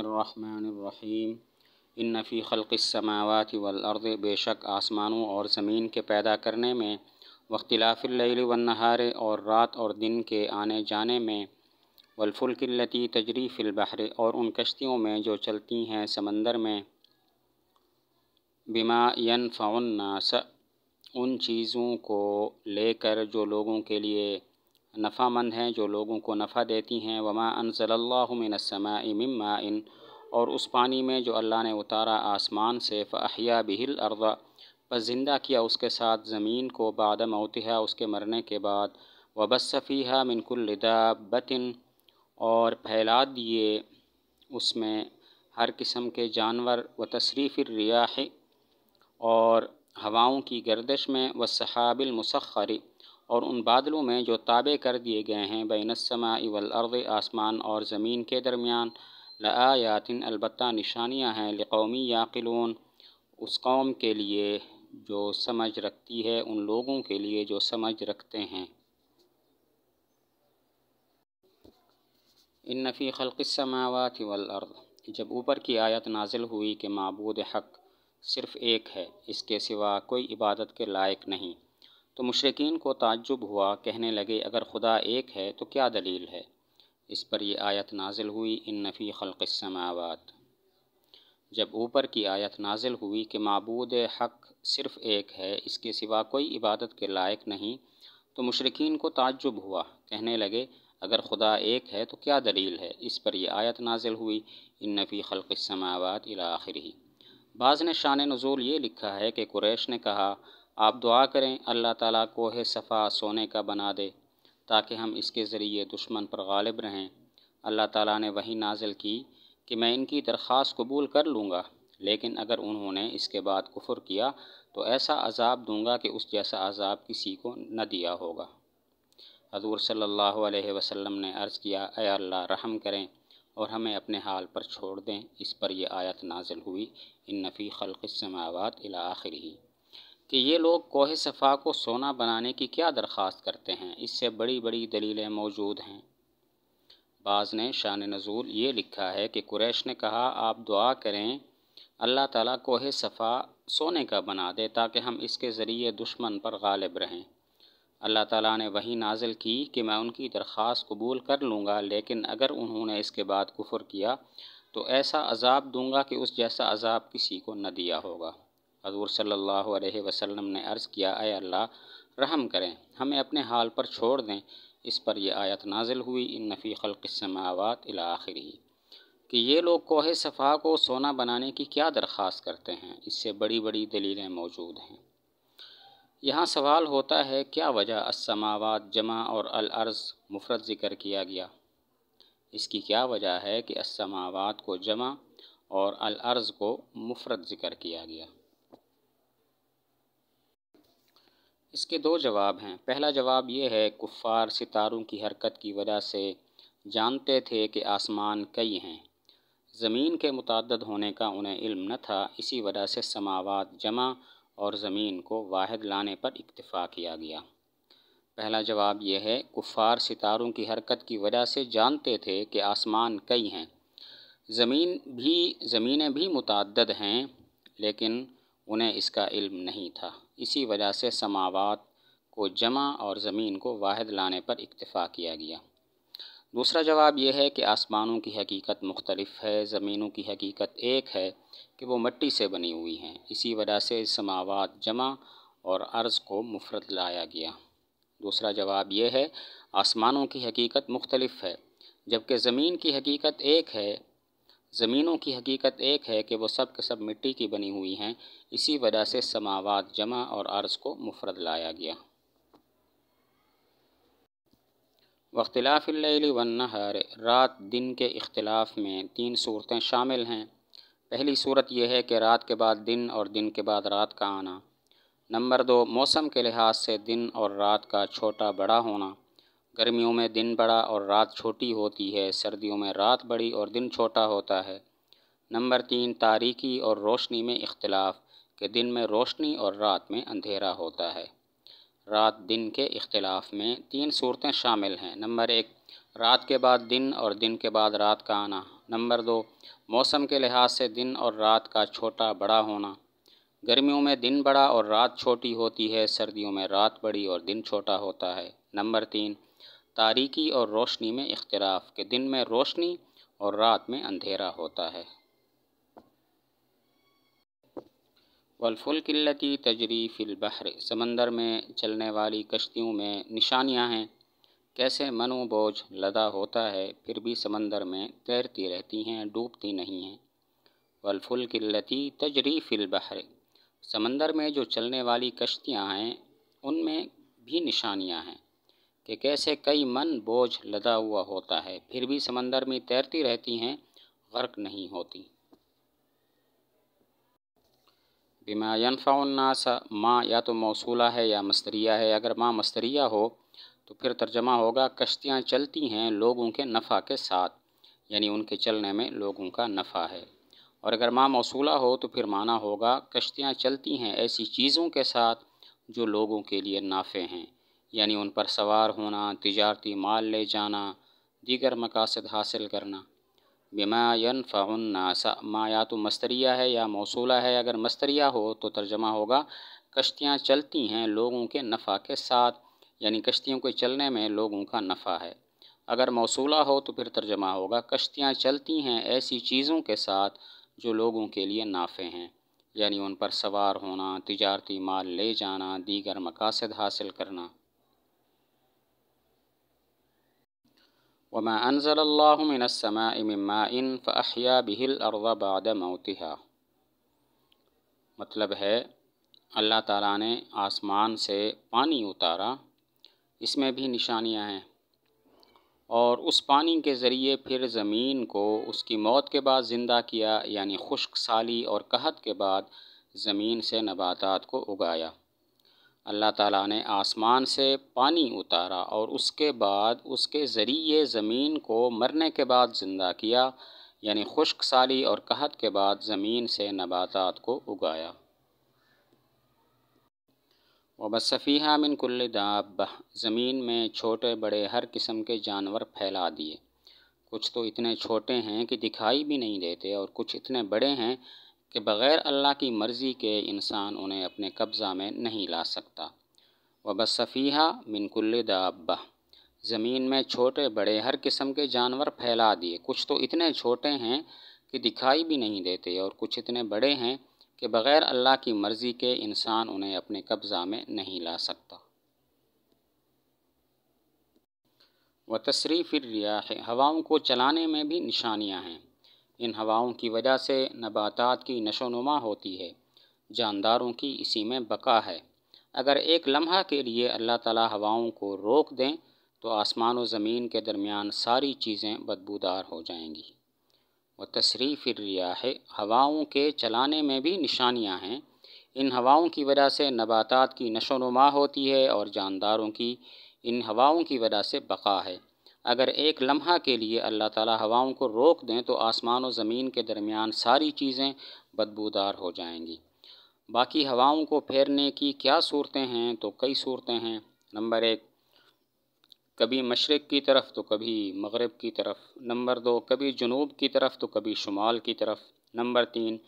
रहीम इन नफ़ी ख़लक़मावत वलर्द बेशक आसमानों और ज़मीन के पैदा करने में वख्तिलाफ़िल नहार और रात और दिन के आने जाने में वलफुल किल्लती तजरी फ़िलबहर और उन कश्तियों में जो चलती हैं समंदर में बिमा यन फ़ाउन्नास उन चीज़ों को लेकर जो लोगों के लिए नफ़ामंद हैं जो लोगों को नफ़ा देती हैं वमा अनसल्लासमा इन और उस पानी में जो अल्लाह ने उतारा आसमान से फ़ाहिया बिहिल अर्दा पर ज़िंदा किया उसके साथ ज़मीन को बाद मोतिहा उसके मरने के बाद वबसफ़ीहा बतिन और फैला दिए उसमें हर किस्म के जानवर व तशरीफ़ रियाह और हवाओं की गर्दश में व सहाबिल मुसखरी और उन बादलों में जो ताबे कर दिए गए हैं बैनसमा इवल अर्द आसमान और ज़मीन के दरमियान लयातिन अलबत् निशानियाँ हैं लौमी याकिलून उस कौम के लिए जो समझ रखती है उन लोगों के लिए जो समझ रखते हैं इन नफ़ी खलकसमावत वर्द जब ऊपर की आयत नाजिल हुई कि मबूद हक सिर्फ़ एक है इसके सिवा कोई इबादत के लायक नहीं तो मुशरकिन को ताज्जुब हुआ कहने लगे अगर खुदा एक है तो क्या दलील है इस पर यह आयत नाजिल हुई इन नफ़ी खलकसमावत जब ऊपर की आयत नाजिल हुई कि मबूद हक सिर्फ़ एक है इसके सिवा कोई इबादत के लायक नहीं तो मुशरकिन को ताज्जुब हुआ कहने लगे अगर खुदा एक है तो क्या दलील है इस पर यह आयत नाजिल हुई इन नफ़ी खलकसमावत आखिर ही बाज़ ने शान नज़ूल ये लिखा है कि कुरैश ने कहा आप दुआ करें अल्लाह ताला कोहे सफ़ा सोने का बना दे ताकि हम इसके ज़रिए दुश्मन पर गालिब रहें अल्लाह ताला ने वही नाजिल की कि मैं इनकी दरख्वास्त कबूल कर लूँगा लेकिन अगर उन्होंने इसके बाद कुफर किया तो ऐसा अजाब दूंगा कि उस जैसा अजाब किसी को न दिया होगा हजूर सल्ला वसम ने अर्ज़ किया ए अल्लाह रहम करें और हमें अपने हाल पर छोड़ दें इस पर यह आयत नाजिल हुई इन नफ़ी खलक़ समावत ही कि ये लोग कोह सफ़ा को सोना बनाने की क्या दरख्वास्त करते हैं इससे बड़ी बड़ी दलीलें मौजूद हैं बाज़ ने शान नज़ूल ये लिखा है कि कुरैश ने कहा आप दुआ करें अल्लाह ताला कोह सफ़ा सोने का बना दे ताकि हम इसके ज़रिए दुश्मन पर गालिब रहें अल्लाह ताला ने वही नाजिल की कि मैं उनकी दरख्वास्त कबूल कर लूँगा लेकिन अगर उन्होंने इसके बाद कुफर किया तो ऐसा अजाब दूँगा कि उस जैसा अजाब किसी को न दिया होगा हजूर सल्ला वसलम ने अर्ज़ किया अय अल्लाह रहम करें हमें अपने हाल पर छोड़ दें इस पर यह आयत नाजिल हुई इन नफ़ी खलकसमावत आखिरी कि ये लोग कोह सफ़ा को सोना बनाने की क्या दरख्वास्त करते हैं इससे बड़ी बड़ी दलीलें मौजूद हैं यहाँ सवाल होता है क्या वजह असमावत जमा और अलअर्ज़ मुफरत ज़िक्र किया गया इसकी क्या वजह है कि असमावत को जमा और अलअर्ज़ को मुफरत ज़िक्र किया गया इसके दो जवाब हैं पहला जवाब ये है कुफ़ार सितारों की हरकत की वजह से जानते थे कि आसमान कई हैं ज़मीन के मुतद होने का उन्हें इल्म न था इसी वजह से समावत जमा और ज़मीन को वाहद लाने पर इतफ़ा किया गया पहला जवाब यह है कुफ़ार सितारों की हरकत की वजह से जानते थे कि आसमान कई हैं ज़मीन भी ज़मीनें भी मुतद हैं लेकिन उन्हें इसका इल्म नहीं था इसी वजह से समावात को जमा और ज़मीन को वाहिद लाने पर इतफ़ा किया गया दूसरा जवाब यह है कि आसमानों की हकीकत मुख्तलफ़ है ज़मीनों की हकीकत एक है कि वो मट्टी से बनी हुई हैं इसी वजह से समावात जमा और अर्ज़ को मुफरत लाया गया दूसरा जवाब यह है आसमानों की हकीकत मुख्तलफ़ है जबकि ज़मीन की हकीकत एक है ज़मीनों की हकीकत एक है कि वो सब के सब मिट्टी की बनी हुई हैं इसी वजह से समावाद जमा और अर्ज़ को मुफरद लाया गया वख्तिलाफ़िल रात दिन के अख्तिलाफ़ में तीन सूरतें शामिल हैं पहली सूरत यह है कि रात के बाद दिन और दिन के बाद रात का आना नंबर दो मौसम के लिहाज से दिन और रात का छोटा बड़ा होना गर्मियों में दिन बड़ा और रात छोटी होती है सर्दियों में रात बड़ी और दिन छोटा होता है नंबर तीन तारीकी और रोशनी में इख्तलाफ के दिन में रोशनी और रात में अंधेरा होता है रात दिन के इख्तलाफ में तीन सूरतें शामिल हैं नंबर एक रात के बाद दिन और दिन के बाद रात का आना नंबर दो मौसम के लिहाज से दिन और रात का छोटा बड़ा होना गर्मियों में दिन बड़ा और रात छोटी होती है सर्दियों में रात बड़ी और दिन छोटा होता है नंबर तीन तारीकी और रोशनी में इख्तराफ के दिन में रोशनी और रात में अंधेरा होता है वलफुल किल्लती तजरी फ़िलबहर समंदर में चलने वाली कश्तियों में निशानियां हैं कैसे मनो बोझ लदा होता है फिर भी समंदर में तैरती रहती हैं डूबती नहीं हैं वलफुल किल्लती तजरी फ़िलबहर समंदर में जो चलने वाली कश्तियां हैं उनमें भी निशानियां हैं कि कैसे कई मन बोझ लदा हुआ होता है फिर भी समंदर में तैरती रहती हैं गर्क नहीं होती बिमा यनफ़ाउन्नास माँ या तो मौसूला है या मस्तरिया है अगर माँ मस्तरिया हो तो फिर तर्जमा होगा कश्तियाँ चलती हैं लोगों के नफ़ा के साथ यानी उनके चलने में लोगों का नफ़ा है और अगर माँ मौसूला हो तो फिर माना होगा कश्तियाँ चलती हैं ऐसी चीज़ों के साथ जो लोगों के लिए नाफ़े हैं यानी उन पर सवार होना तजारती माल ले जाना दीगर मकासद हासिल करना बिमा यन फ़ानासा माँ या तो मस्तरिया है या मौसूला है अगर मस्तरिया हो तो तर्जमा होगा कश्तियाँ चलती हैं लोगों के नफ़ा के साथ यानी कश्तियों के चलने में लोगों का नफ़ा है अगर मौसूला हो तो फिर तर्जमा होगा कश्तियाँ चलती हैं ऐसी चीज़ों के साथ जो लोगों के लिए नाफे हैं यानी उन पर सवार होना तजारती माल ले जाना दीगर मकासद हासिल करना वमा अनज़ल्लासमा माइन फ़ाहिया बिहिल अरवा बाद मोतिहा मतलब है अल्लाह ताला ने आसमान से पानी उतारा इसमें भी निशानियां हैं और उस पानी के ज़रिए फिर ज़मीन को उसकी मौत के बाद ज़िंदा किया यानी खुश्क साली और कहत के बाद ज़मीन से नबातात को उगाया अल्लाह ताला ने आसमान से पानी उतारा और उसके बाद उसके ज़रिए ज़मीन को मरने के बाद ज़िंदा किया यानी खुश्क साली और कहत के बाद ज़मीन से नबातात को उगाया वबसफ़ीहा मिन दाब ज़मीन में छोटे बड़े हर किस्म के जानवर फैला दिए कुछ तो इतने छोटे हैं कि दिखाई भी नहीं देते और कुछ इतने बड़े हैं कि बग़ैर अल्लाह की मर्ज़ी के इंसान उन्हें अपने कब्ज़ा में नहीं ला सकता वबसफ़ीहा मिनकुल्ल दाबा ज़मीन में छोटे बड़े हर किस्म के जानवर फैला दिए कुछ तो इतने छोटे हैं कि दिखाई भी नहीं देते और कुछ इतने बड़े हैं कि बग़ैर अल्लाह की मर्ज़ी के इंसान उन्हें अपने कब्ज़ा में नहीं ला सकता व तशरीफ़ रिया हवाओं को चलाने में भी निशानियाँ हैं इन हवाओं की वजह से नबातात की नुमा होती है जानदारों की इसी में बका है अगर एक लम्हा के लिए अल्लाह ताला हवाओं को रोक दें तो आसमान और ज़मीन के दरमियान सारी चीज़ें बदबूदार हो जाएंगी व फिर रिया है हवाओं के चलाने में भी निशानियाँ हैं इन हवाओं की वजह से नबातात की नुमा होती है और जानदारों की इन हवाओं की वजह से बका है अगर एक लम्हा के लिए अल्लाह ताला हवाओं को रोक दें तो आसमान और ज़मीन के दरमियान सारी चीज़ें बदबूदार हो जाएंगी बाकी हवाओं को फेरने की क्या सूरतें हैं तो कई सूरतें हैं नंबर एक कभी मशरक़ की तरफ तो कभी मगरब की तरफ नंबर दो कभी जनूब की तरफ तो कभी शुमाल की तरफ नंबर तीन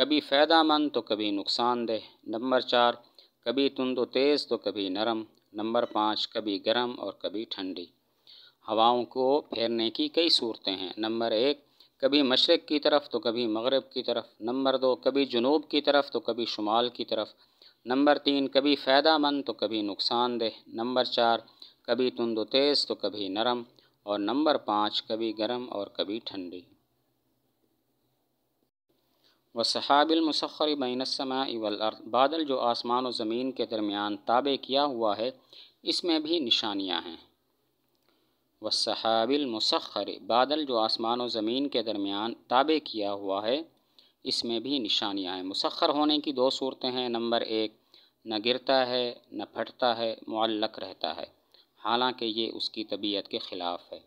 कभी फ़ायदा मंद तो कभी नुकसानदेह नंबर चार कभी तुंद तेज़ तो कभी नरम नंबर पाँच कभी गर्म और कभी ठंडी हवाओं को फेरने की कई सूरतें हैं नंबर एक कभी मशरक़ की तरफ तो कभी मगरब की तरफ नंबर दो कभी जनूब की तरफ तो कभी शुमाल की तरफ नंबर तीन कभी फ़ायदा मंद तो कभी नुकसानदेह नंबर चार कभी तुंद तेज़ तो कभी नरम और नंबर पाँच कभी गर्म और कभी ठंडी व सहाबिलमसखर बैनसमा इवल बादल जो आसमान और ज़मीन के दरमियान ताबे किया हुआ है इसमें भी निशानियाँ हैं व सहाबिल मुसखर बादल जो आसमान और ज़मीन के दरमियान ताबे किया हुआ है इसमें भी निशानियाँ हैं मुसखर होने की दो सूरतें हैं नंबर एक न गिरता है न फटता है मुअल्लक रहता है हालांकि ये उसकी तबीयत के ख़िलाफ़ है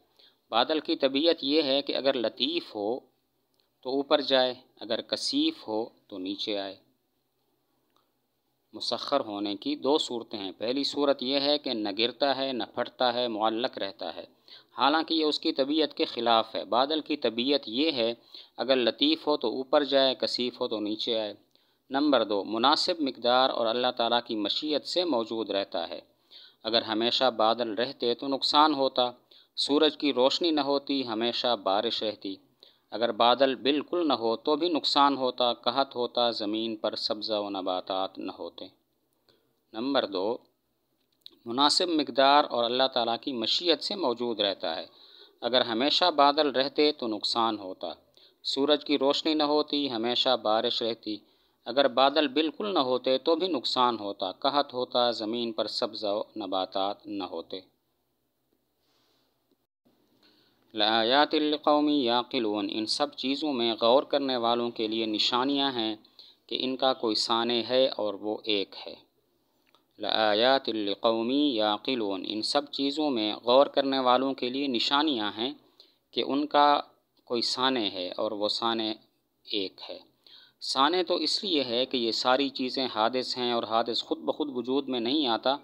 बादल की तबीयत ये है कि अगर लतीफ़ हो तो ऊपर जाए अगर कसीफ़ हो तो नीचे आए मुसखर होने की दो सूरतें हैं पहली सूरत यह है कि न गिरता है न फटता है मुअल्लक रहता है हालांकि यह उसकी तबीयत के ख़िलाफ़ है बादल की तबीयत ये है अगर लतीफ़ हो तो ऊपर जाए कसीफ़ हो तो नीचे आए नंबर दो मुनासिब मकदार और अल्लाह ताला की मशीयत से मौजूद रहता है अगर हमेशा बादल रहते तो नुकसान होता सूरज की रोशनी न होती हमेशा बारिश रहती अगर बादल बिल्कुल न हो तो भी नुकसान होता कहत होता ज़मीन पर सब्ज़ा व नबातात न होते नंबर दो मुनासिब मकदार और अल्लाह ताला की मशीयत से मौजूद रहता है अगर हमेशा बादल रहते तो नुकसान होता सूरज की रोशनी न होती हमेशा बारिश रहती अगर बादल बिल्कुल न होते तो भी नुकसान होता कहत होता ज़मीन पर सब्ज़ा नबातात न होते लयात कौमी याकिलून इन सब चीज़ों में गौर करने वालों के लिए निशानियाँ हैं कि इनका कोई साने है और वो एक है लयात कौमी याकिलून इन सब चीज़ों में गौर करने वालों के लिए निशानियाँ हैं कि उनका कोई साने है और वो साने एक है साने तो इसलिए है कि ये सारी चीज़ें हादस हैं और हादस ख़ुद ब खुद वजूद में नहीं आता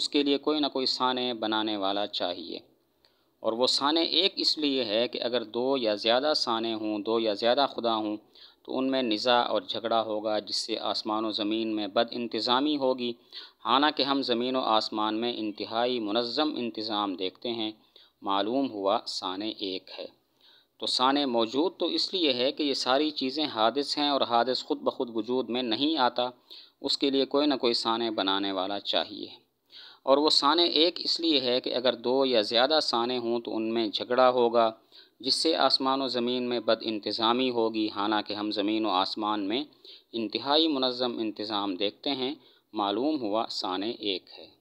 उसके लिए कोई ना कोई साने बनाने वाला चाहिए और वो साने एक इसलिए है कि अगर दो या ज़्यादा साने हों दो या ज़्यादा खुदा हों तो उनमें निज़ा और झगड़ा होगा जिससे आसमान व ज़मीन में बद इंतज़ामी होगी हालांकि हम ज़मीन व आसमान में इंतहाई मनज़म इंतज़ाम देखते हैं मालूम हुआ साने एक है तो साने मौजूद तो इसलिए है कि ये सारी चीज़ें हादिस हैं और हादिस ख़ुद ब खुद वजूद में नहीं आता उसके लिए कोई ना कोई साने बनाने वाला चाहिए और वो साने एक इसलिए है कि अगर दो या ज़्यादा साने हों तो उनमें झगड़ा होगा जिससे आसमान और ज़मीन में बद इंतज़ामी होगी हालांकि हम ज़मीन व आसमान में इंतहाई मनज़म इंतज़ाम देखते हैं मालूम हुआ साने एक है